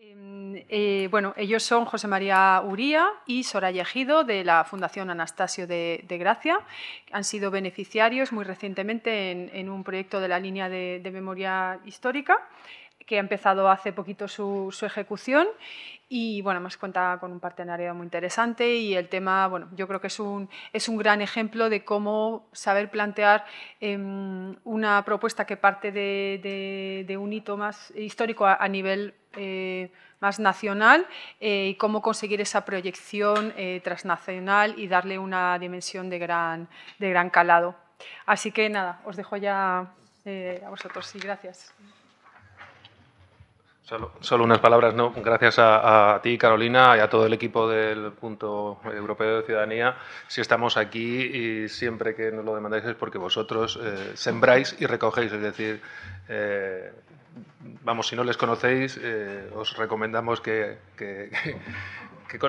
Em, eh, bueno, ellos son José María Uría y Soraya Gido de la Fundación Anastasio de, Gracia. Han sido beneficiarios muy recientemente en, un proyecto de la línea de memoria histórica que ha empezado hace poquito su, ejecución y bueno, más cuenta con un partenariado muy interesante y el tema, bueno, yo creo que es un, gran ejemplo de cómo saber plantear em, una propuesta que parte de, un hito más histórico a, nivel eh, más nacional eh, y cómo conseguir esa proyección eh, transnacional y darle una dimensión de gran, de gran calado. Así que nada, os dejo ya a vosotros y gracias. Solo, unas palabras, ¿no? Gracias a, ti, Carolina, y a todo el equipo del Punto Europeo de Ciudadanía. Si estamos aquí y siempre que nos lo demandáis es porque vosotros eh, sembráis y recogéis. Es decir, eh, vamos, si no les conocéis, eh, os recomendamos que,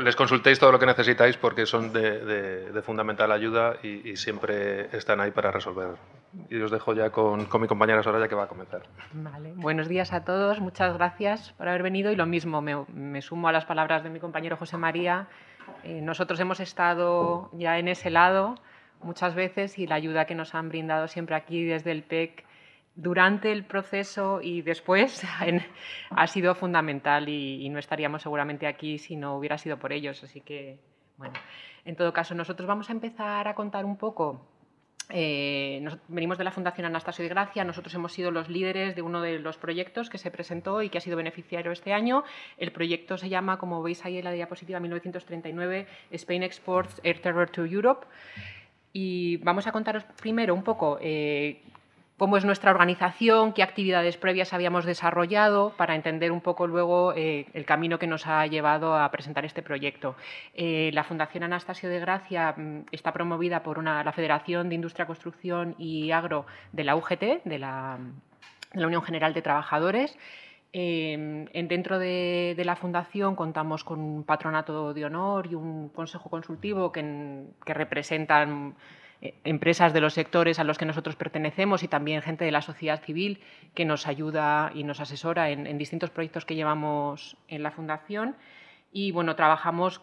les consultéis todo lo que necesitáis porque son de, fundamental ayuda y, y siempre están ahí para resolver y los dejo ya con, mi compañera Soraya que va a comenzar. Buenos días a todos, muchas gracias por haber venido y lo mismo, me, sumo a las palabras de mi compañero José María. Eh, nosotros hemos estado ya en ese lado muchas veces y la ayuda que nos han brindado siempre aquí desde el PEC durante el proceso y después ha sido fundamental y, y no estaríamos seguramente aquí si no hubiera sido por ellos. Así que, bueno, en todo caso, nosotros vamos a empezar a contar un poco eh, nos, venimos de la Fundación Anastasio de Gracia, nosotros hemos sido los líderes de uno de los proyectos que se presentó y que ha sido beneficiario este año. El proyecto se llama, como veis ahí en la diapositiva 1939, Spain Exports Air Terror to Europe. Y vamos a contaros primero un poco eh, cómo es nuestra organización, qué actividades previas habíamos desarrollado para entender un poco luego eh, el camino que nos ha llevado a presentar este proyecto. Eh, la Fundación Anastasio de Gracia mm, está promovida por la Federación de Industria, Construcción y Agro de la UGT, de la, Unión General de Trabajadores. Em, dentro de, la fundación contamos con un patronato de honor y un consejo consultivo que representan eh, empresas de los sectores a los que nosotros pertenecemos y también gente de la sociedad civil que nos ayuda y nos asesora en, distintos proyectos que llevamos en la Fundación. Y bueno, trabajamos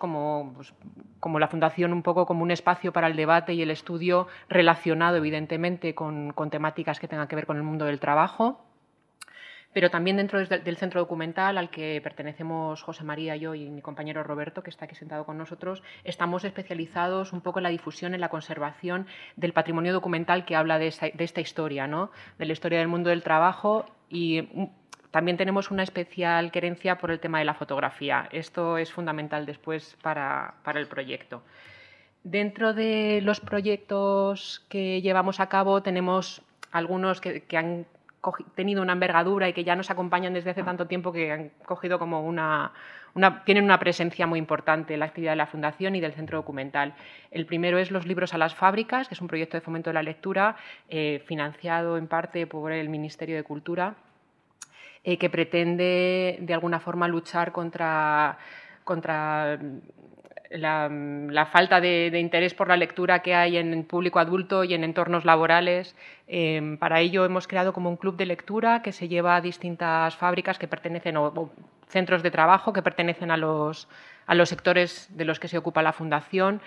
pues, como, la Fundación un poco como un espacio para el debate y el estudio relacionado evidentemente con temáticas que tengan que ver con el mundo del trabajo pero también dentro del centro documental al que pertenecemos José María, yo y mi compañero Roberto, que está aquí sentado con nosotros, estamos especializados un poco en la difusión, en la conservación del patrimonio documental que habla de, esta, historia, ¿no? de la historia del mundo del trabajo y mm, también tenemos una especial querencia por el tema de la fotografía. Esto es fundamental después para, el proyecto. Dentro de los proyectos que llevamos a cabo tenemos algunos que han tenido una envergadura y que ya nos acompañan desde hace tanto tiempo que han cogido como una, tienen una presencia muy importante en la actividad de la Fundación y del Centro Documental. El primero es Los Libros a las Fábricas, que es un proyecto de fomento de la lectura eh, financiado en parte por el Ministerio de Cultura, eh, que pretende de alguna forma luchar contra, contra la, falta de, interés por la lectura que hay en el público adulto y en entornos laborales. Em, para ello hemos creado como un club de lectura que se lleva a distintas fábricas que pertenecen o, centros de trabajo que pertenecen a los, sectores de los que se ocupa la fundación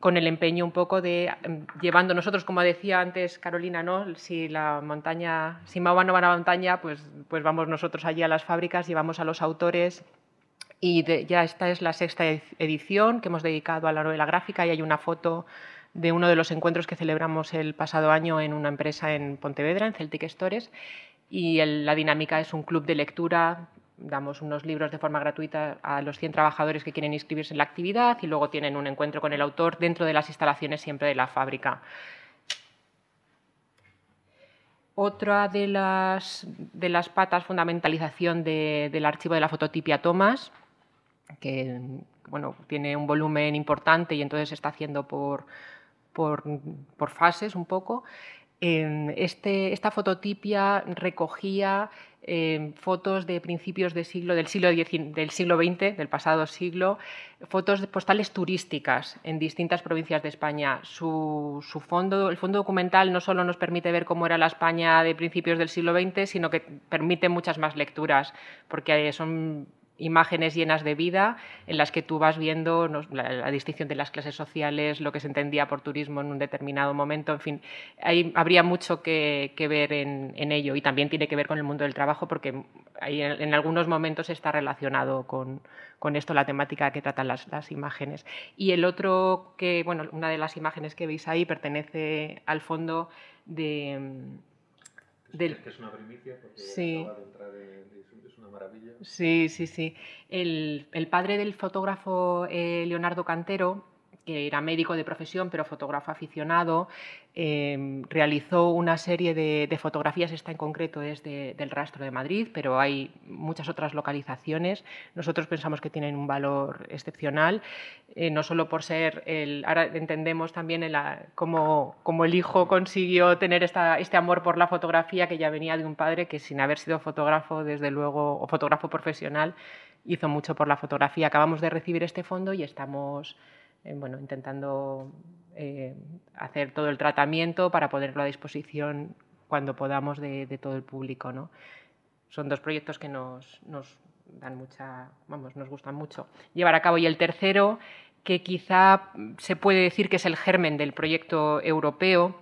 con el empeño un poco de em, llevando nosotros, como decía antes Carolina, ¿no? si la montaña, si no va a la montaña, pues, pues vamos nosotros allí a las fábricas, y llevamos a los autores, y ya esta es la sexta edición que hemos dedicado a la novela gráfica y hay una foto de uno de los encuentros que celebramos el pasado año en una empresa en Pontevedra, en Celtic Stores. Y la dinámica es un club de lectura. Damos unos libros de forma gratuita a los 100 trabajadores que quieren inscribirse en la actividad y luego tienen un encuentro con el autor dentro de las instalaciones siempre de la fábrica. Otra de las, de las patas, fundamentalización del archivo de la fototipia Tomás que mm, bueno, tiene un volumen importante y entonces está haciendo por, por, mm, fases un poco. Em, este, esta fototipia recogía em, fotos de principios siglo, del, siglo del siglo XX, del pasado siglo, fotos de postales turísticas en distintas provincias de España. Su, fondo, el fondo documental no solo nos permite ver cómo era la España de principios del siglo XX, sino que permite muchas más lecturas, porque eh, son imágenes llenas de vida en las que tú vas viendo la, distinción de las clases sociales, lo que se entendía por turismo en un determinado momento, en fin, habría mucho que, ver en, ello y también tiene que ver con el mundo del trabajo porque en, algunos momentos está relacionado con, esto la temática que tratan las, las imágenes. Y el otro que, bueno, una de las imágenes que veis ahí pertenece al fondo de que Que es una primicia porque sí. de entrar es una maravilla. Sí, sí, sí. El, el padre del fotógrafo eh, Leonardo Cantero que era médico de profesión, pero fotógrafo aficionado, em, realizó una serie de, fotografías, esta en concreto es del rastro de Madrid, pero hay muchas otras localizaciones. Nosotros pensamos que tienen un valor excepcional, eh, no solo por ser, el, ahora entendemos también ah, cómo, el hijo consiguió tener esta, este amor por la fotografía que ya venía de un padre que sin haber sido fotógrafo, desde luego, o fotógrafo profesional, hizo mucho por la fotografía. Acabamos de recibir este fondo y estamos eh, bueno, intentando eh, hacer todo el tratamiento para ponerlo a disposición cuando podamos de, todo el público. ¿no? Son dos proyectos que nos, nos dan mucha, vamos, nos gustan mucho llevar a cabo. Y el tercero, que quizá se puede decir que es el germen del proyecto europeo,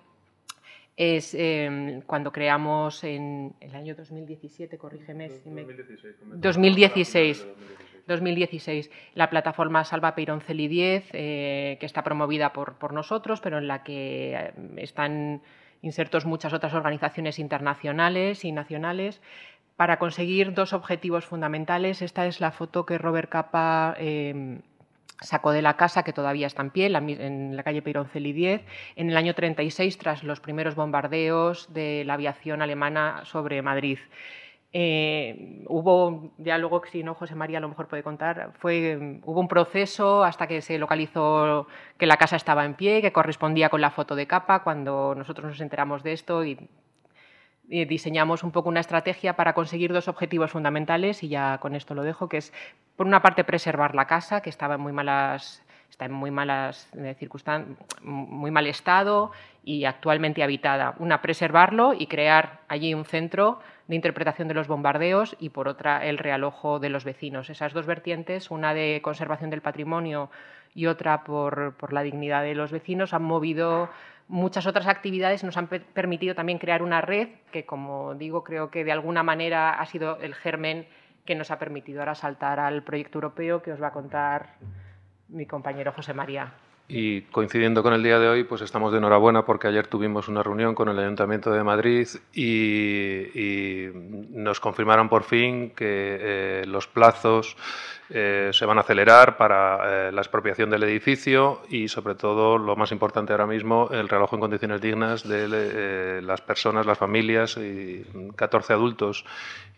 es em, cuando creamos en el año 2017, corrígeme. 2016. 2016, 2016 2016 la plataforma Salva Peirón Celi 10, eh, que está promovida por, por nosotros, pero en la que eh, están insertos muchas otras organizaciones internacionales y nacionales para conseguir dos objetivos fundamentales. Esta es la foto que Robert Capa eh, sacó de la casa, que todavía está en pie, en la calle Peironceli 10, en el año 36, tras los primeros bombardeos de la aviación alemana sobre Madrid. Eh, hubo diálogo, si no José María a lo mejor puede contar, fue, mm, hubo un proceso hasta que se localizó que la casa estaba en pie, que correspondía con la foto de capa, cuando nosotros nos enteramos de esto y, diseñamos un poco una estrategia para conseguir dos objetivos fundamentales, y ya con esto lo dejo, que es, por una parte, preservar la casa, que estaba en muy malas está en muy malas eh, circunstancias, muy mal estado y actualmente habitada. Una, preservarlo y crear allí un centro de interpretación de los bombardeos y por otra el realojo de los vecinos. Esas dos vertientes, una de conservación del patrimonio y otra por, por la dignidad de los vecinos, han movido muchas otras actividades nos han permitido también crear una red que, como digo, creo que de alguna manera ha sido el germen que nos ha permitido ahora saltar al proyecto europeo que os va a contar mi compañero José María. Y coincidiendo con el día de hoy, pues estamos de enhorabuena porque ayer tuvimos una reunión con el Ayuntamiento de Madrid y, nos confirmaron por fin que eh, los plazos eh, se van a acelerar para eh, la expropiación del edificio y, sobre todo, lo más importante ahora mismo, el reloj en condiciones dignas de las personas, las familias, y 14 adultos,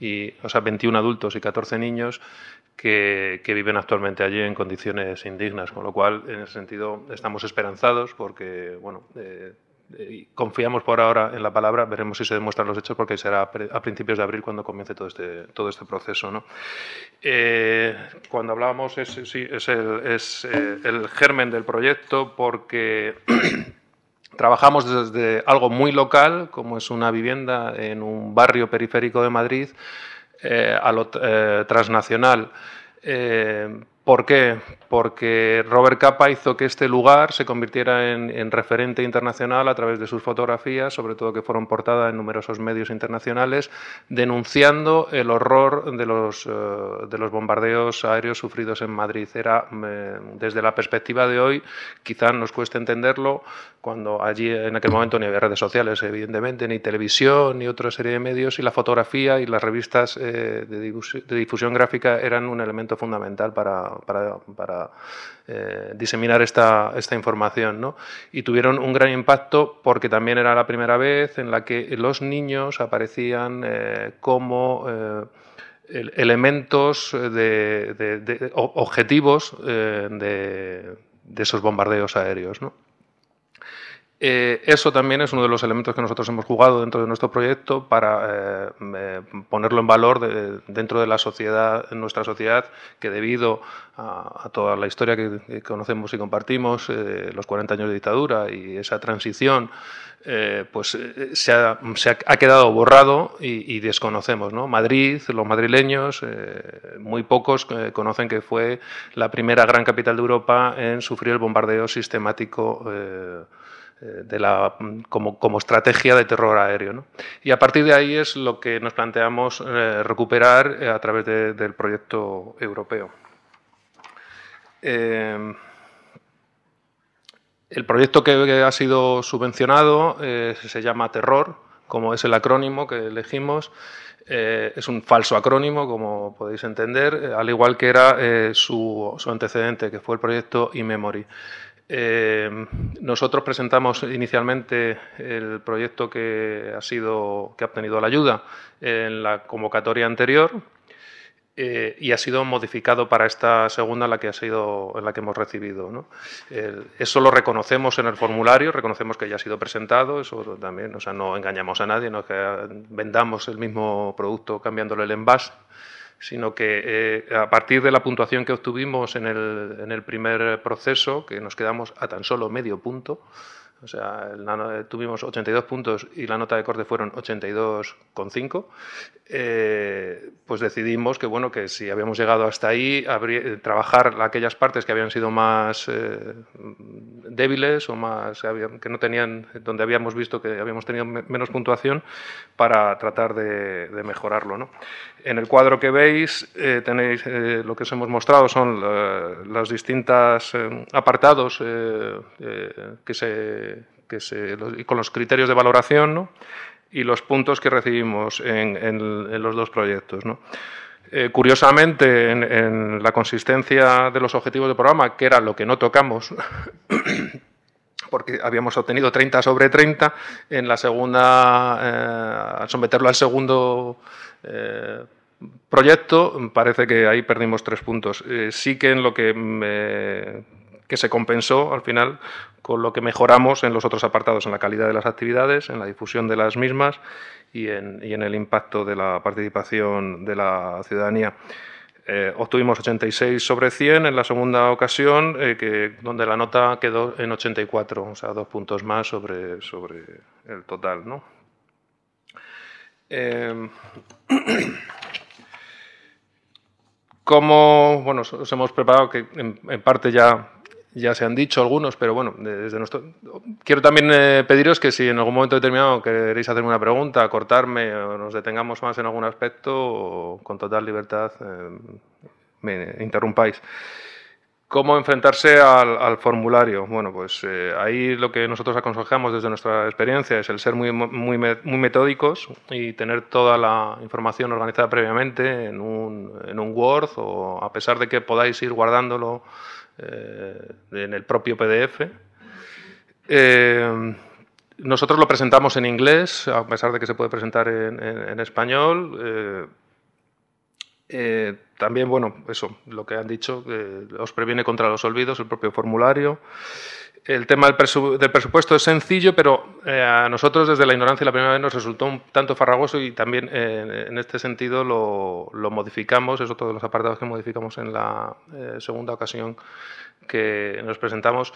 y, o sea, 21 adultos y 14 niños que, viven actualmente allí en condiciones indignas, con lo cual, en ese sentido, estamos esperanzados porque, bueno, eh, confiamos por ahora en la palabra, veremos si se demuestran los hechos porque será a, principios de abril cuando comience todo este, todo este proceso. Eh, cuando hablábamos, es, el, es eh, el germen del proyecto porque... Trabajamos desde algo muy local, como es una vivienda en un barrio periférico de Madrid, eh, a lo eh, transnacional eh, ¿Por qué? Porque Robert Capa hizo que este lugar se convirtiera en, referente internacional a través de sus fotografías, sobre todo que fueron portadas en numerosos medios internacionales, denunciando el horror de los, eh, de los bombardeos aéreos sufridos en Madrid. Era, eh, desde la perspectiva de hoy, quizá nos cueste entenderlo, cuando allí en aquel momento ni había redes sociales, evidentemente, ni televisión, ni otra serie de medios, y la fotografía y las revistas eh, de difusión gráfica eran un elemento fundamental para para, eh, diseminar esta, esta información. ¿no? Y tuvieron un gran impacto porque también era la primera vez en la que los niños aparecían eh, como eh, elementos de, objetivos de, de, esos bombardeos aéreos. ¿no? Eh, eso también es uno de los elementos que nosotros hemos jugado dentro de nuestro proyecto para eh, eh, ponerlo en valor dentro de la sociedad, en nuestra sociedad, que debido a, toda la historia que, conocemos y compartimos, los 40 años de dictadura y esa transición, pues se, ha, quedado borrado y, desconocemos. Madrid, los madrileños, muy pocos conocen que fue la primera gran capital de Europa en sufrir el bombardeo sistemático eh, mm, como, estrategia de terror aéreo. Y a partir de ahí es lo que nos planteamos eh, recuperar eh, a través del proyecto europeo. el proyecto que ha sido subvencionado se llama Terror, como es el acrónimo que elegimos. es un falso acrónimo, como podéis entender, al igual que era su, su, antecedente, que fue el proyecto eMemory. Eh, nosotros presentamos inicialmente el proyecto que ha, sido, obtenido la ayuda en la convocatoria anterior eh, y ha sido modificado para esta segunda en la que, ha sido, la que hemos recibido. eso lo reconocemos en el formulario, reconocemos que ya ha sido presentado, eso también, o sea, no engañamos a nadie, no que vendamos el mismo producto cambiándole el envase sino que eh, a partir de la puntuación que obtuvimos en el, primer proceso, que nos quedamos a tan solo medio punto, o sea, eh, tuvimos 82 puntos y la nota de corte fueron 82,5, eh, pues decidimos que, bueno, que si habíamos llegado hasta ahí, trabajar aquellas partes que habían sido más débiles o más que no tenían, donde habíamos visto que habíamos tenido menos puntuación, para tratar de, de mejorarlo, ¿no? En el cuadro que veis eh, tenéis eh, lo que os hemos mostrado son eh, los distintos apartados que se, se con los criterios de valoración y los puntos que recibimos en, los dos proyectos. curiosamente, en, la consistencia de los objetivos del programa, que era lo que no tocamos, porque habíamos obtenido 30 sobre 30, en la segunda, al someterlo al segundo eh, proyecto parece que ahí perdimos tres puntos. Eh, sí que en lo que, mm, eh, que se compensó al final con lo que mejoramos en los otros apartados, en la calidad de las actividades, en la difusión de las mismas y en, el impacto de la participación de la ciudadanía. Eh, obtuvimos 86 sobre 100 en la segunda ocasión, que, donde la nota quedó en 84, o sea, dos puntos más sobre, sobre el total. ¿no? Como bueno, os hemos preparado, que en, parte ya ya se han dicho algunos, pero bueno, desde nuestro... Quiero también eh, pediros que si en algún momento determinado queréis hacerme una pregunta, cortarme o nos detengamos más en algún aspecto, con total libertad eh, me interrumpáis. ¿Cómo enfrentarse al, formulario? Bueno, pues eh, ahí lo que nosotros aconsejamos desde nuestra experiencia es el ser muy, metódicos y tener toda la información organizada previamente en un, Word o a pesar de que podáis ir guardándolo eh, en el propio PDF. Eh, nosotros lo presentamos en inglés, a pesar de que se puede presentar en, en español eh, también, bueno, eso, lo que han dicho, os previene contra los olvidos el propio formulario. El tema del, presupuesto es sencillo, pero eh, a nosotros desde la ignorancia la primera vez nos resultó un tanto farragoso y también eh, en este sentido lo, lo, modificamos, es otro de los apartados que modificamos en la segunda ocasión que nos presentamos,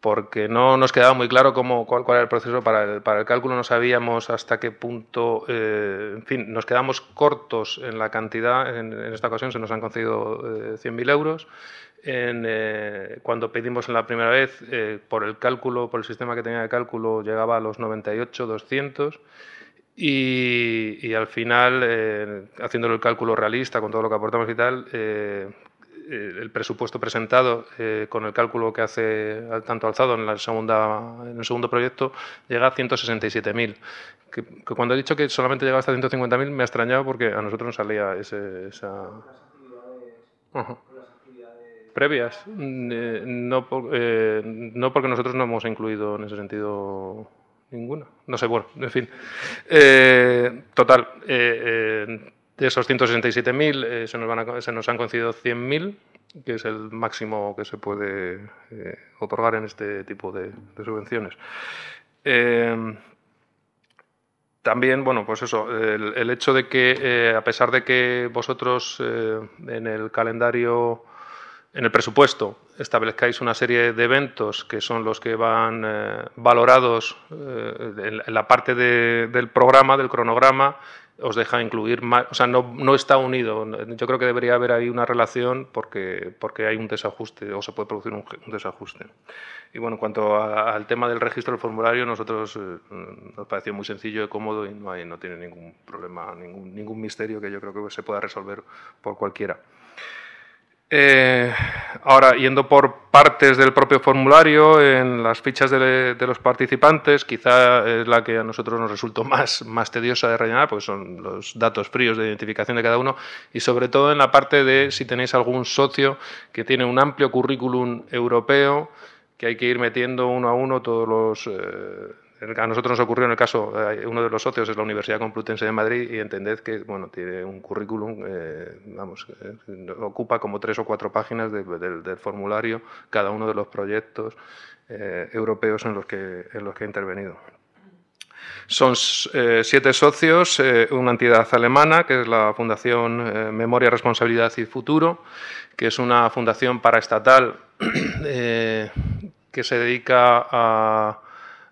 porque no nos quedaba muy claro cómo, cuál, cuál era el proceso para el, para el, cálculo, no sabíamos hasta qué punto, eh, en fin, nos quedamos cortos en la cantidad, en, esta ocasión se nos han concedido 100.000 eh, euros, eh, cuando pedimos en la primera vez, por el cálculo, por el sistema que tenía de cálculo, llegaba a los 98, 200, y, al final, haciéndolo el cálculo realista con todo lo que aportamos y tal, eh, el presupuesto presentado eh, con el cálculo que hace tanto Alzado en, la segunda, en el segundo proyecto llega a 167.000. Que, que, cuando he dicho que solamente llegaba hasta 150.000 me ha extrañado porque a nosotros nos salía ese, esa... previas. no, no porque nosotros no hemos incluido en ese sentido ninguna. No sé, bueno, en fin. Eh, total, de esos 167.000 eh, se, nos han concedido 100.000, que es el máximo que se puede eh, otorgar en este tipo de, subvenciones. Em, también, bueno, pues eso, el, hecho de que, eh, a pesar de que vosotros en el calendario en el presupuesto establezcáis una serie de eventos que son los que van valorados en, la parte del programa, del cronograma, os deja incluir más, o sea, no, no, está unido. Yo creo que debería haber ahí una relación porque, porque hay un desajuste o se puede producir un, desajuste. Y bueno, en cuanto al tema del registro del formulario, nosotros eh, nos pareció muy sencillo y cómodo y no, hay, no tiene ningún problema, ningún, ningún misterio que yo creo que se pueda resolver por cualquiera. Eh, ahora, yendo por partes del propio formulario, en las fichas de, los participantes, quizá es la que a nosotros nos resultó más, más tediosa de rellenar, porque son los datos fríos de identificación de cada uno, y sobre todo en la parte de si tenéis algún socio que tiene un amplio currículum europeo, que hay que ir metiendo uno a uno todos los eh, a nosotros nos ocurrió en el caso, eh, uno de los socios es la Universidad Complutense de Madrid y entended que bueno, tiene un currículum, eh, vamos, eh, ocupa como tres o cuatro páginas del, formulario cada uno de los proyectos europeos en los que, en los que ha intervenido. Son siete socios, una entidad alemana, que es la Fundación Memoria, Responsabilidad y Futuro, que es una fundación paraestatal que se dedica a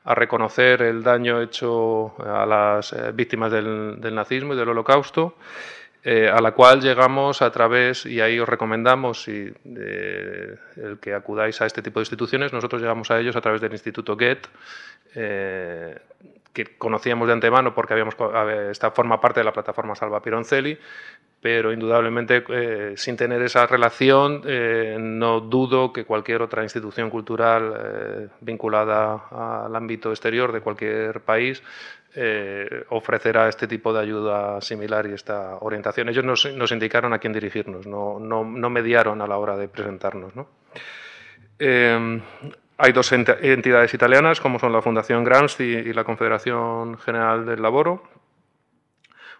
a reconocer el daño hecho a las eh, víctimas del, nazismo y del holocausto. Eh, a la cual llegamos a través, y ahí os recomendamos el que acudáis a este tipo de instituciones, nosotros llegamos a ellos a través del Instituto GET, que conocíamos de antemano porque habíamos, esta forma parte de la plataforma Salva Pironcelli, pero indudablemente eh, sin tener esa relación eh, no dudo que cualquier otra institución cultural eh, vinculada al ámbito exterior de cualquier país ofrecerá este tipo de ayuda similar y esta orientación. Ellos nos, indicaron a quién dirigirnos, no, no, mediaron a la hora de presentarnos. ¿no? hay dos entidades italianas, como son la Fundación Gramsci y la Confederación General del Laboro.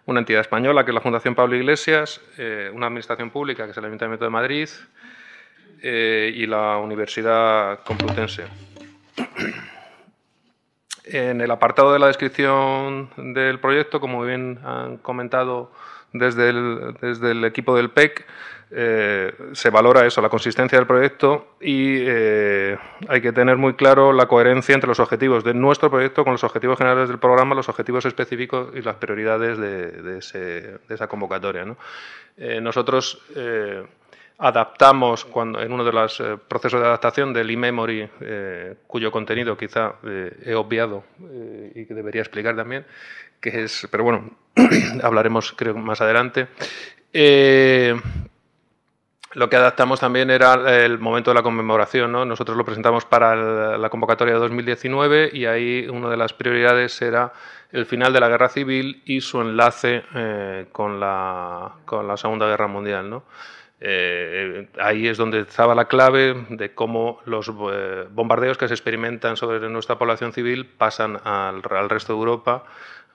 Una entidad española, que es la Fundación Pablo Iglesias, eh, una administración pública, que es el Ayuntamiento de Madrid, eh, y la Universidad Complutense. En el apartado de la descripción del proyecto, como bien han comentado desde el, desde el equipo del PEC, eh, se valora eso, la consistencia del proyecto y eh, hay que tener muy claro la coherencia entre los objetivos de nuestro proyecto con los objetivos generales del programa, los objetivos específicos y las prioridades de, esa convocatoria. Eh, nosotros adaptamos cuando, en uno de los eh, procesos de adaptación del e-memory, eh, cuyo contenido quizá eh, he obviado y que debería explicar también, que es, pero bueno, hablaremos creo más adelante. lo que adaptamos también era el momento de la conmemoración. ¿no? Nosotros lo presentamos para la convocatoria de 2019 y ahí una de las prioridades era el final de la guerra civil y su enlace con la, con, la, Segunda Guerra Mundial. ¿no? Eh, eh, ahí es donde estaba la clave de cómo los eh, bombardeos que se experimentan sobre nuestra población civil pasan al, resto de Europa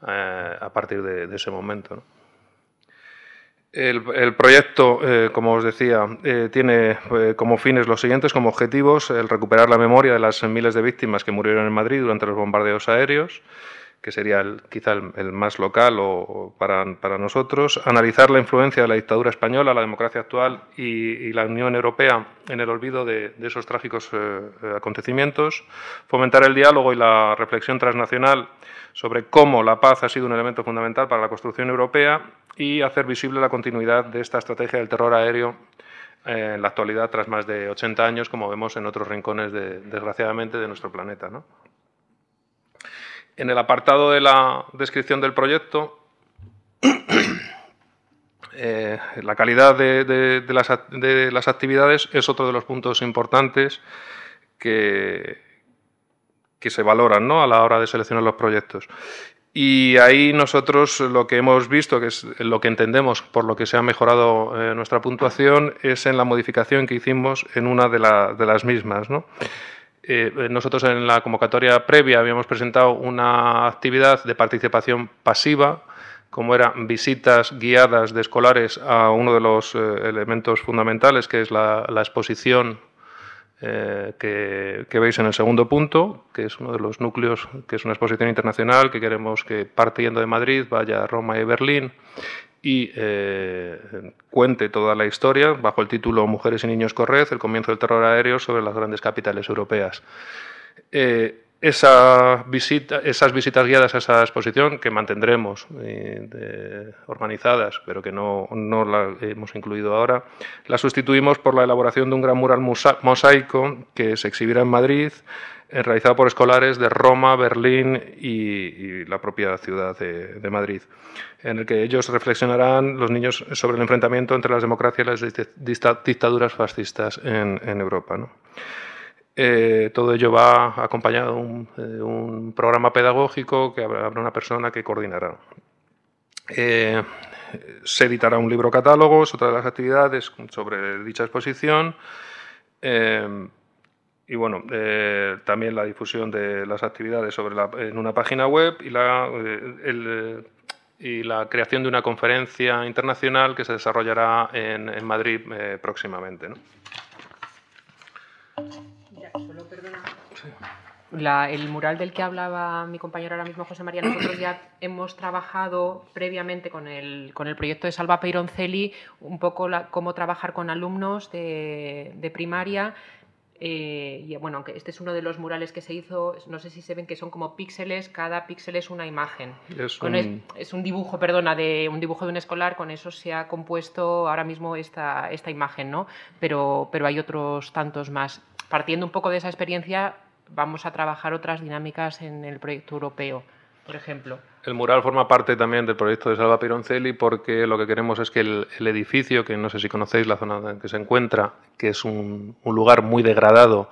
a partir de, ese momento. El, el, proyecto, como os decía, tiene como fines los siguientes, como objetivos, el recuperar la memoria de las miles de víctimas que murieron en Madrid durante los bombardeos aéreos, que sería quizá el, más local o, para, nosotros, analizar la influencia de la dictadura española, la democracia actual y, la Unión Europea en el olvido de, esos trágicos eh, acontecimientos, fomentar el diálogo y la reflexión transnacional sobre cómo la paz ha sido un elemento fundamental para la construcción europea y hacer visible la continuidad de esta estrategia del terror aéreo eh, en la actualidad tras más de 80 años, como vemos en otros rincones, desgraciadamente, de nuestro planeta. En el apartado de la descripción del proyecto, eh, la calidad de, las, actividades es otro de los puntos importantes que, se valoran a la hora de seleccionar los proyectos. Y ahí nosotros lo que hemos visto, que es lo que entendemos por lo que se ha mejorado eh, nuestra puntuación, es en la modificación que hicimos en una de, las mismas. ¿no? Eh, nosotros en la convocatoria previa habíamos presentado una actividad de participación pasiva, como eran visitas guiadas de escolares a uno de los eh, elementos fundamentales, que es la, exposición eh, que, que, veis en el segundo punto, que es uno de los núcleos, que es una exposición internacional que queremos que partiendo de Madrid vaya a Roma y Berlín y eh, cuente toda la historia bajo el título Mujeres y Niños Corred, el comienzo del terror aéreo sobre las grandes capitales europeas. Eh, esas visitas guiadas a esa exposición que mantendremos eh, organizadas, pero que no, no la hemos incluido ahora, la sustituimos por la elaboración de un gran mural mosaico que se exhibirá en Madrid eh, realizado por escolares de Roma, Berlín y, la propia ciudad de, Madrid, en el que ellos reflexionarán, los niños, sobre el enfrentamiento entre las democracias y las dictaduras fascistas en, Europa. Eh, todo ello va acompañado de un, eh, programa pedagógico que habrá una persona que coordinará. se editará un libro catálogo, es otra de las actividades sobre dicha exposición y bueno, eh, también la difusión de las actividades sobre la, en una página web y la, eh, eh, y la creación de una conferencia internacional que se desarrollará en, Madrid próximamente. el mural del que hablaba mi compañero ahora mismo, José María, nosotros ya hemos trabajado previamente con el, con el proyecto de Salva Peironcelli, un poco cómo trabajar con alumnos de, de primaria eh, y bueno, aunque este es uno de los murales que se hizo, no sé si se ven que son como píxeles, cada píxel es una imagen. Es un, dibujo, perdona, de un dibujo de un escolar, con eso se ha compuesto ahora mismo esta, imagen, pero hay otros tantos más. Partiendo un poco de esa experiencia, vamos a trabajar otras dinámicas en el proyecto europeo, por ejemplo. El mural forma parte también del proyecto de Salva Pironcelli porque lo que queremos es que el, edificio, que no sé si conocéis la zona en que se encuentra, que es un, lugar muy degradado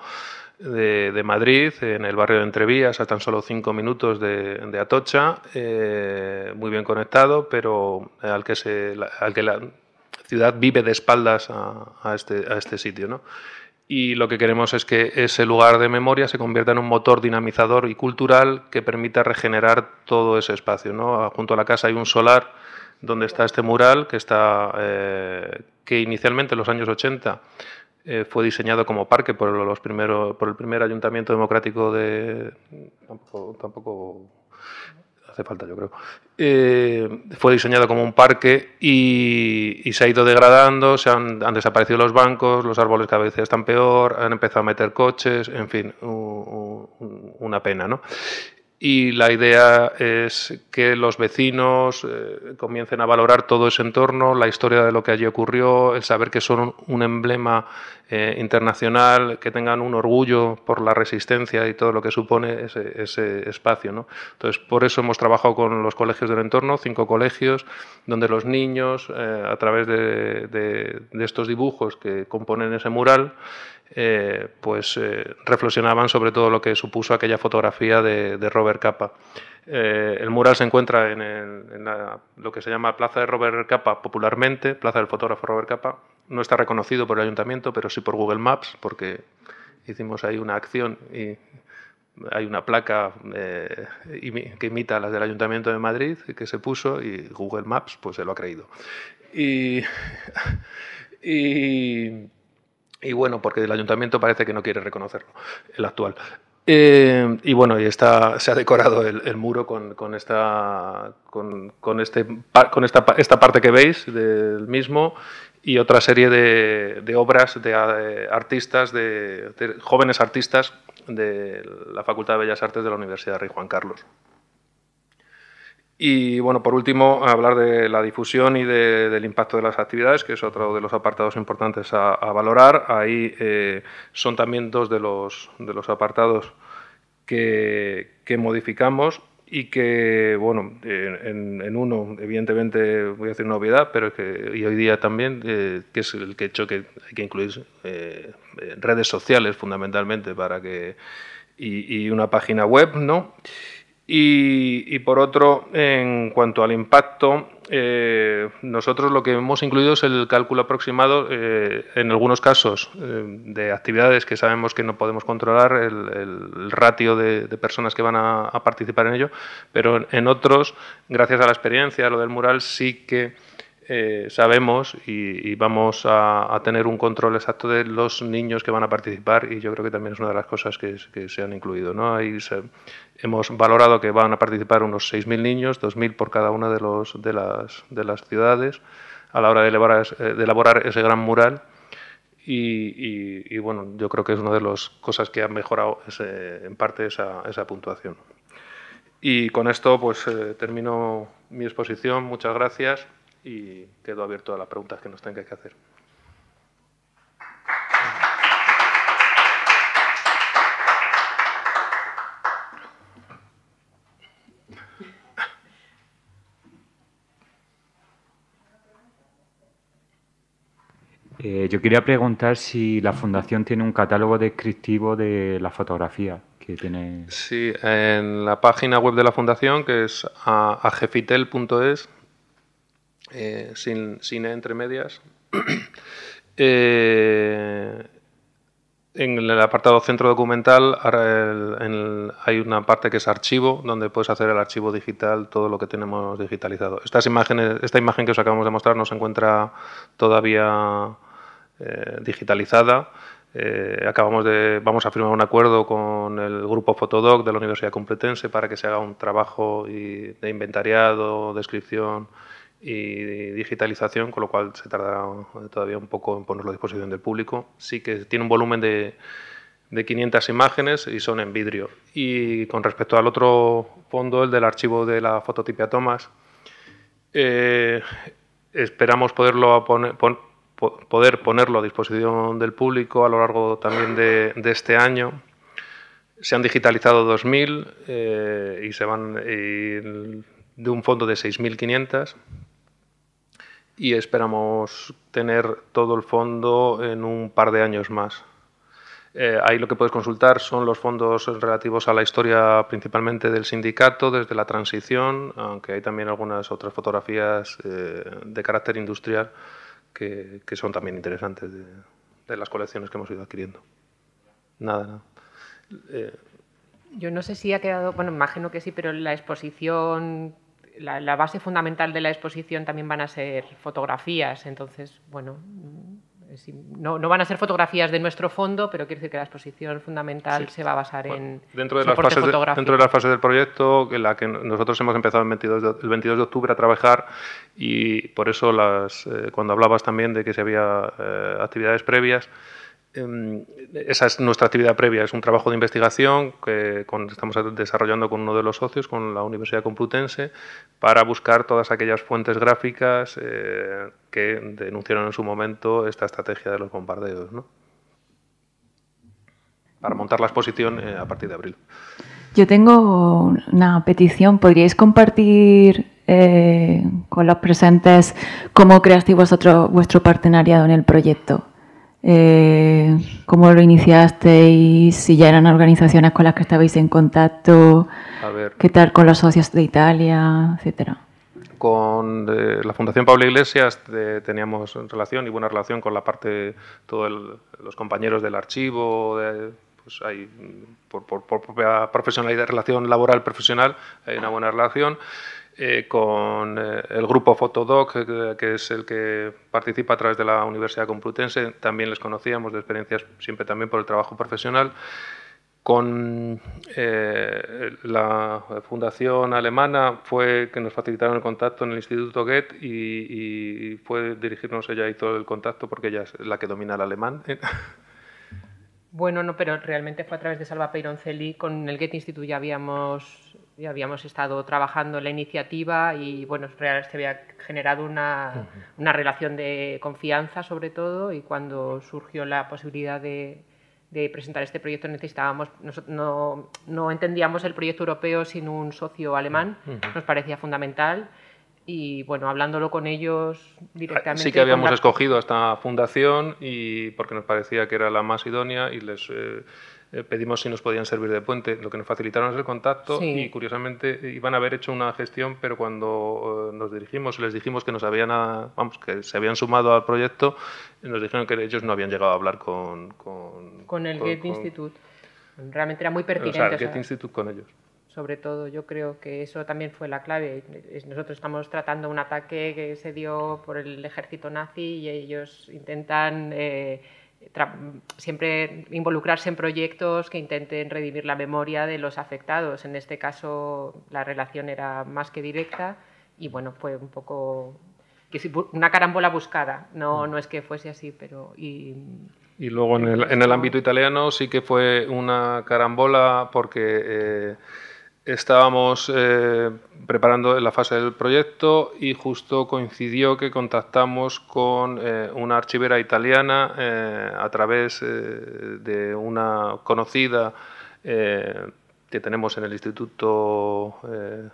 de, Madrid, en el barrio de Entrevías, a tan solo cinco minutos de, Atocha, eh, muy bien conectado, pero al que, se, que la ciudad vive de espaldas a, este, a este sitio. ¿no? y lo que queremos es que ese lugar de memoria se convierta en un motor dinamizador y cultural que permita regenerar todo ese espacio. Ah, junto a la casa hay un solar donde está este mural que, está, eh, que inicialmente en los años 80 eh, fue diseñado como parque por, los por el primer ayuntamiento democrático de... Tampoco, tampoco hace falta, yo creo. Eh, fue diseñado como un parque y, se ha ido degradando, se han, desaparecido los bancos, los árboles cada vez están peor, han empezado a meter coches, en fin, una pena, ¿no? y la idea es que los vecinos eh, comiencen a valorar todo ese entorno, la historia de lo que allí ocurrió, el saber que son un emblema eh, internacional, que tengan un orgullo por la resistencia y todo lo que supone ese, espacio. ¿no? Entonces, por eso hemos trabajado con los colegios del entorno, cinco colegios, donde los niños, eh, a través de estos dibujos que componen ese mural, eh, pues eh, reflexionaban sobre todo lo que supuso aquella fotografía de, Robert Capa. Eh, el mural se encuentra en, lo que se llama Plaza de Robert Capa popularmente, Plaza del fotógrafo Robert Capa. No está reconocido por el ayuntamiento, pero sí por Google Maps, porque hicimos ahí una acción y hay una placa que imita a las del ayuntamiento de Madrid que se puso y Google Maps pues se lo ha creído. y y bueno, porque el ayuntamiento parece que no quiere reconocerlo, el actual. Eh, y bueno, y está, se ha decorado el, muro con, esta, con, este esta, parte que veis del mismo y otra serie de, obras de, eh, artistas, de, jóvenes artistas de la Facultad de Bellas Artes de la Universidad de Rey Juan Carlos. Y bueno, por último, hablar de la difusión y del impacto de las actividades, que es otro de los apartados importantes a, valorar. Ahí eh, son también dos de los, de los apartados que, modificamos y que, bueno, en, uno, evidentemente, voy a decir una obviedad, pero que y hoy día también, eh, que es el que he hecho que hay que incluir eh, redes sociales fundamentalmente para que y, y una página web, ¿no? Y, por otro, en cuanto al impacto, eh, nosotros lo que hemos incluido es el cálculo aproximado, eh, en algunos casos, eh, de actividades que sabemos que no podemos controlar, el, ratio de, personas que van a, a, participar en ello, pero en, otros, gracias a la experiencia, lo del mural, sí que eh, sabemos y, vamos a, tener un control exacto de los niños que van a participar y yo creo que también es una de las cosas que, se han incluido. Ahí hemos valorado que van a participar unos 6.000 niños, 2.000 por cada una de, de, las, ciudades a la hora de elaborar, eh, de elaborar ese gran mural. Y, bueno, yo creo que es una de las cosas que ha mejorado en parte esa, puntuación. Y con esto pues eh, termino mi exposición. Muchas gracias y quedo abierto a las preguntas que nos tengáis que hacer. Eh, yo quería preguntar si la Fundación tiene un catálogo descriptivo de la fotografía que tiene. Sí, en la página web de la Fundación, que es agefitel.es, eh, sin, entre medias. Eh, en el apartado centro documental hay una parte que es archivo, donde puedes hacer el archivo digital, todo lo que tenemos digitalizado. Estas imágenes, esta imagen que os acabamos de mostrar no se encuentra todavía eh, digitalizada. acabamos de, vamos a firmar un acuerdo con el grupo Fotodoc de la Universidad Complutense para que se haga un trabajo de inventariado, descripción y digitalización, con lo cual se tardará todavía un poco en ponerlo a disposición del público. Sí que tiene un volumen de, 500 imágenes y son en vidrio. Y con respecto al otro fondo, el del archivo de la fototipia Tomás... Eh, esperamos poderlo poder ponerlo a disposición del público a lo largo también de, este año. Se han digitalizado 2.000 eh, y se van de un fondo de 6.500 y esperamos tener todo el fondo en un par de años más. Eh, ahí lo que puedes consultar son los fondos relativos a la historia principalmente del sindicato, desde la transición, aunque hay también algunas otras fotografías eh, de carácter industrial que, son también interesantes de, las colecciones que hemos ido adquiriendo. Nada, eh, Yo no sé si ha quedado, bueno, imagino que sí, pero la exposición la, base fundamental de la exposición también van a ser fotografías, entonces, bueno, mm, no, no, van a ser fotografías de nuestro fondo, pero quiero decir que la exposición fundamental se va a basar en dentro de, las dentro de las fases del proyecto, en la que nosotros hemos empezado el 22 de, octubre a trabajar y por eso las, eh, cuando hablabas también de que se había eh, actividades previas, Em, esa es nuestra actividad previa, es un trabajo de investigación que estamos desarrollando con uno de los socios, con la Universidad Complutense, para buscar todas aquellas fuentes gráficas eh, que denunciaron en su momento esta estrategia de los bombardeos, ¿no? para montar la exposición eh, a partir de abril. Yo tengo una petición, ¿podríais compartir eh, con los presentes cómo creasteis vuestro partenariado en el proyecto? Eh, cómo lo iniciasteis, si ya eran organizaciones con las que estabais en contacto, qué tal con los socios de Italia, etcétera. Con eh, la Fundación Pablo Iglesias eh, teníamos relación y buena relación con la parte, todos los compañeros del archivo, pues hay, mm, por, por, propia profesionalidad, relación laboral profesional, hay una buena relación. Eh, con eh, el grupo Fotodoc, eh, que es el que participa a través de la Universidad Complutense, también les conocíamos de experiencias siempre también por el trabajo profesional, con la Fundación Alemana fue que nos facilitaron el contacto en el Instituto Goethe y, fue dirigirnos, ella todo el contacto porque ella es la que domina el alemán. Bueno, no, pero realmente fue a través de Salva Peironcelli, con el Goethe Institute ya habíamos habíamos estado trabajando en la iniciativa y bueno, se este había generado una, una relación de confianza sobre todo y cuando surgió la posibilidad de, presentar este proyecto necesitábamos, no, no, entendíamos el proyecto europeo sin un socio alemán, nos parecía fundamental y bueno, hablándolo con ellos directamente. Sí que habíamos escogido esta fundación y porque nos parecía que era la más idónea y les... Eh, eh, pedimos si nos podían servir de puente. Lo que nos facilitaron es el contacto y curiosamente iban a haber hecho una gestión, pero cuando eh, nos dirigimos y les dijimos que nos habían ah, vamos, que se habían sumado al proyecto, nos dijeron que ellos no habían llegado a hablar con con, el Get Institute. Realmente era muy pertinente. O sea, el Get Institute con ellos. Sobre todo, yo creo que eso también fue la clave. Nosotros estamos tratando un ataque que se dio por el ejército nazi y ellos intentan eh, siempre involucrarse en proyectos que intenten redimir la memoria de los afectados. En este caso la relación era más que directa y bueno, fue un poco una carambola buscada, no, mm. no es que fuese así, pero... Y, luego en el, ámbito italiano sí que fue una carambola porque... Eh, estábamos eh, preparando la fase del proyecto y justo coincidió que contactamos con eh, una archivera italiana eh, a través de una conocida que tenemos en el Instituto, en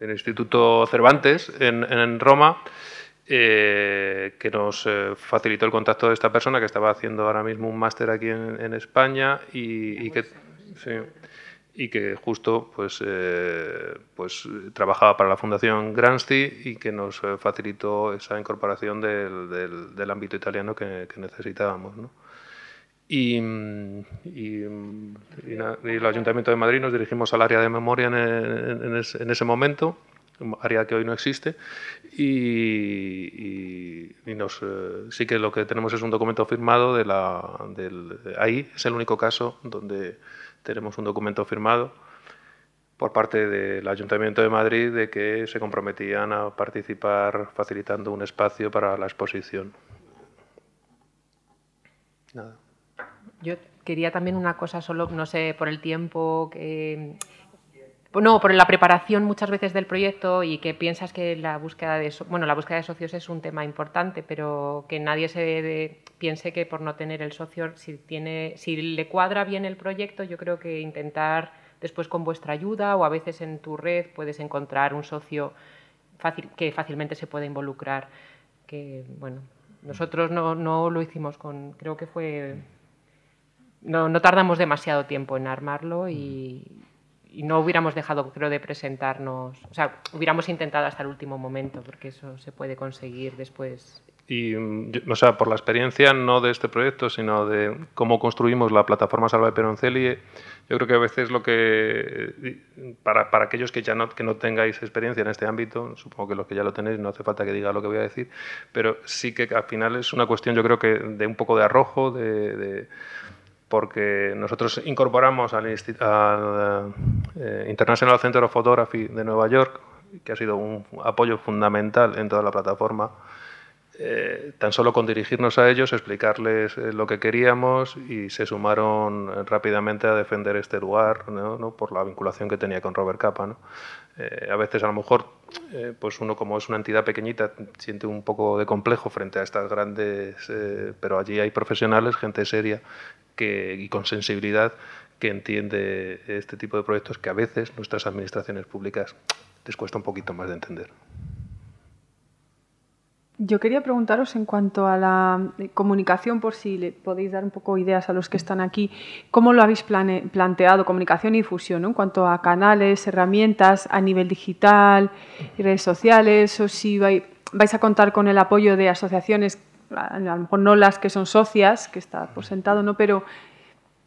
el instituto Cervantes en, Roma. que nos facilitó el contacto de esta persona que estaba haciendo ahora mismo un máster aquí en, España y, que, y que justo pues, eh, pues trabajaba para la Fundación Gransti y que nos eh, facilitó esa incorporación del, del, ámbito italiano que, necesitábamos. ¿no? Y, y, y, el Ayuntamiento de Madrid nos dirigimos al área de memoria en, ese momento, área que hoy no existe, y, nos, eh, sí que lo que tenemos es un documento firmado de la, del, ahí, es el único caso donde tenemos un documento firmado por parte del Ayuntamiento de Madrid de que se comprometían a participar facilitando un espacio para la exposición. Yo quería también una cosa, solo no sé por el tiempo que no, por la preparación muchas veces del proyecto y que piensas que la búsqueda de bueno, la búsqueda de socios es un tema importante, pero que nadie se piense que por no tener el socio si tiene si le cuadra bien el proyecto, yo creo que intentar después con vuestra ayuda o a veces en tu red puedes encontrar un socio que fácilmente se puede involucrar, que bueno, nosotros no, lo hicimos con creo que fue no, no tardamos demasiado tiempo en armarlo y, mm y no hubiéramos dejado, creo, de presentarnos, o sea, hubiéramos intentado hasta el último momento, porque eso se puede conseguir después. Y, mm, o sea, por la experiencia no de este proyecto, sino de cómo construimos la plataforma Salva de Peroncelli, yo creo que a veces lo que, eh, para, para aquellos que ya no, que no tengáis experiencia en este ámbito, supongo que los que ya lo tenéis, no hace falta que diga lo que voy a decir, pero sí que al final es una cuestión, yo creo que de un poco de arrojo, de porque nosotros incorporamos al, al eh, International Center of Photography de Nueva York, que ha sido un apoyo fundamental en toda la plataforma. Eh, tan solo con dirigirnos a ellos, explicarles eh, lo que queríamos y se sumaron rápidamente a defender este lugar ¿no? por la vinculación que tenía con Robert Capa. ¿no? a veces a lo mejor pues uno como es una entidad pequeñita siente un poco de complejo frente a estas grandes, pero allí hay profesionales, gente seria y con sensibilidad que entiende este tipo de proyectos que a veces nuestras administraciones públicas les cuesta un poquito más de entender. Yo quería preguntaros en cuanto a la comunicación, por si le podéis dar un poco ideas a los que están aquí, cómo lo habéis planteado, comunicación y difusión, en cuanto a canales, herramientas a nivel digital, redes sociales, o si vais a contar con el apoyo de asociaciones a, lo mejor no las que son socias, que está por sentado, ¿no? pero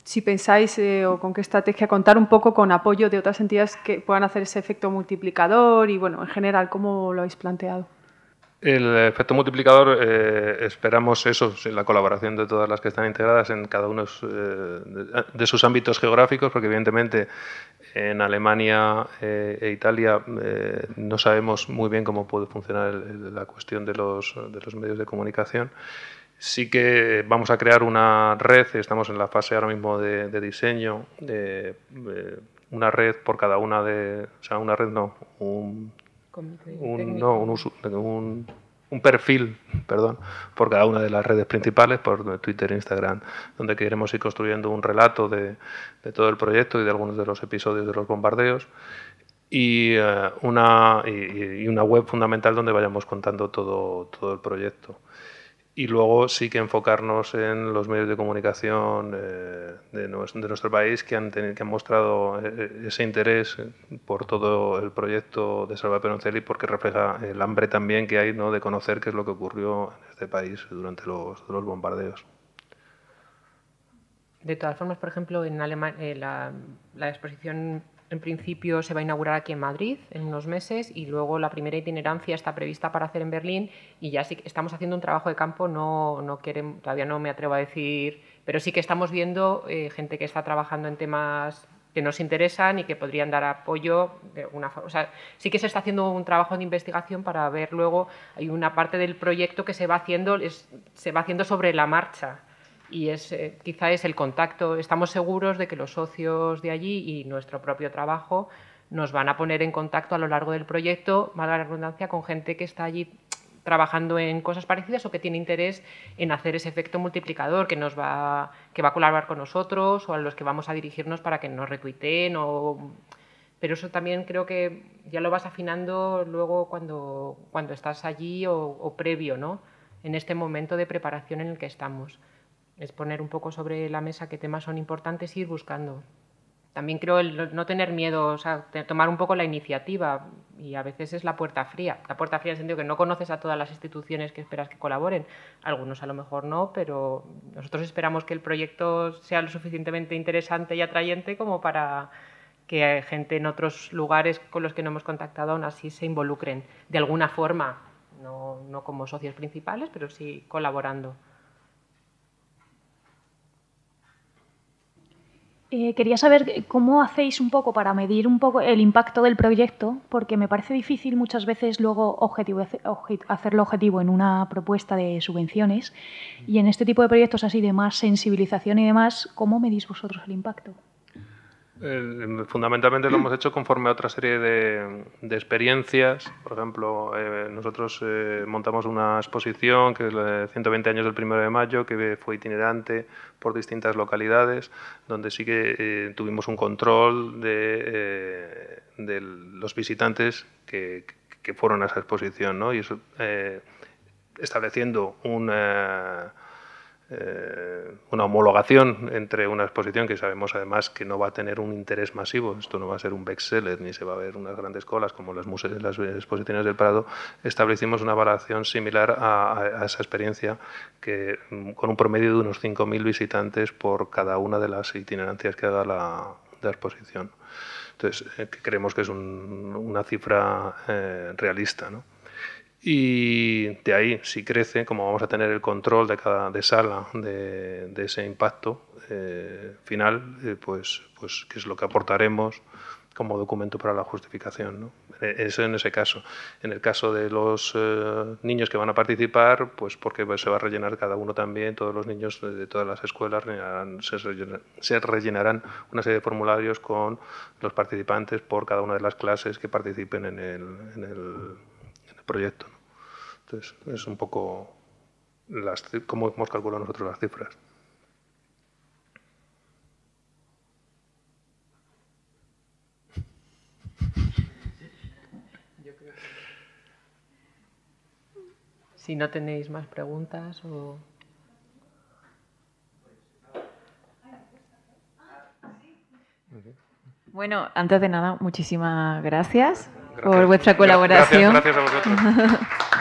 si pensáis eh, o con qué estrategia contar un poco con apoyo de otras entidades que puedan hacer ese efecto multiplicador y, bueno, en general, ¿cómo lo habéis planteado? El efecto multiplicador eh, esperamos eso, la colaboración de todas las que están integradas en cada uno eh, de sus ámbitos geográficos, porque evidentemente en Alemania eh, e Italia eh, no sabemos muy bien cómo puede funcionar la cuestión de los, medios de comunicación. Sí que vamos a crear una red, estamos en la fase ahora mismo de, diseño, de, eh, una red por cada una de, o sea, una red no, un, un, no, un un perfil, perdón, por cada una de las redes principales, por Twitter, Instagram, donde queremos ir construyendo un relato de, todo el proyecto y de algunos de los episodios de los bombardeos. Y, eh, una, y una web fundamental donde vayamos contando todo, todo el proyecto y luego sí que enfocarnos en los medios de comunicación eh, de, nuestro país que han, mostrado eh, eh, ese interés por todo el proyecto de Salva Peroncelli porque refleja el hambre también que hay ¿no? de conocer qué es lo que ocurrió en este país durante los, bombardeos. De todas formas, por ejemplo, en Alemania la, la exposición en principio se va a inaugurar aquí en Madrid en unos meses y luego la primera itinerancia está prevista para hacer en Berlín y ya sí que estamos haciendo un trabajo de campo, no, no todavía no me atrevo a decir, pero sí que estamos viendo eh, gente que está trabajando en temas que nos interesan y que podrían dar apoyo de O sea, sí que se está haciendo un trabajo de investigación para ver luego, hay una parte del proyecto que se va haciendo, es, se va haciendo sobre la marcha y eh, quizá es el contacto. Estamos seguros de que los socios de allí y nuestro propio trabajo nos van a poner en contacto a lo largo del proyecto, valga la redundancia, con gente que está allí trabajando en cosas parecidas o que tiene interés en hacer ese efecto multiplicador que nos va que va a colaborar con nosotros o a los que vamos a dirigirnos para que nos retuiteen pero eso también creo que ya lo vas afinando luego cuando, cuando estás allí o, o previo, ¿no? En este momento de preparación en el que estamos es poner un poco sobre la mesa qué temas son importantes e ir buscando. También creo no tener miedo, o sea, tomar un poco la iniciativa y a veces es la puerta fría. La puerta fría en el sentido que no conoces a todas las instituciones que esperas que colaboren. Algunos a lo mejor no, pero nosotros esperamos que el proyecto sea lo suficientemente interesante y atrayente como para que gente en otros lugares con los que no hemos contactado aún así se involucren de alguna forma, no como socios principales, pero sí colaborando. Eh, quería saber cómo hacéis un poco para medir un poco el impacto del proyecto, porque me parece difícil muchas veces luego hacerlo objetivo en una propuesta de subvenciones. Mm. Y en este tipo de proyectos así de más sensibilización y demás, ¿cómo medís vosotros el impacto? fundamentalmente lo hemos hecho conforme a otra serie de, experiencias. Por ejemplo, eh, nosotros eh, montamos una exposición que es 120 años del 1 de mayo, que fue itinerante por distintas localidades, donde sí que eh, tuvimos un control de, los visitantes que, fueron a esa exposición, ¿no? y estableciendo una eh, una homologación entre una exposición que sabemos además que no va a tener un interés masivo, esto no va a ser un bestseller ni se va a ver unas grandes colas como las, museos, las exposiciones del Prado, establecimos una valoración similar a, esa experiencia que mm, con un promedio de unos 5.000 visitantes por cada una de las itinerancias que haga la, la exposición. Entonces, eh, creemos que es una cifra eh, realista. ¿no? Y de ahí, si crece, como vamos a tener el control de cada de sala de, ese impacto eh, final, eh, pues, pues qué es lo que aportaremos como documento para la justificación. ¿no? E, eso en ese caso. En el caso de los eh, niños que van a participar, pues porque se va a rellenar cada uno también, todos los niños de todas las escuelas se, rellenarán, una serie de formularios con los participantes por cada una de las clases que participen en el, en el proyecto. Entonces, es un poco las, cómo hemos calculado nosotros las cifras. si no tenéis más preguntas o... Bueno, antes de nada, muchísimas gracias, por vuestra colaboración. gracias a vosotros.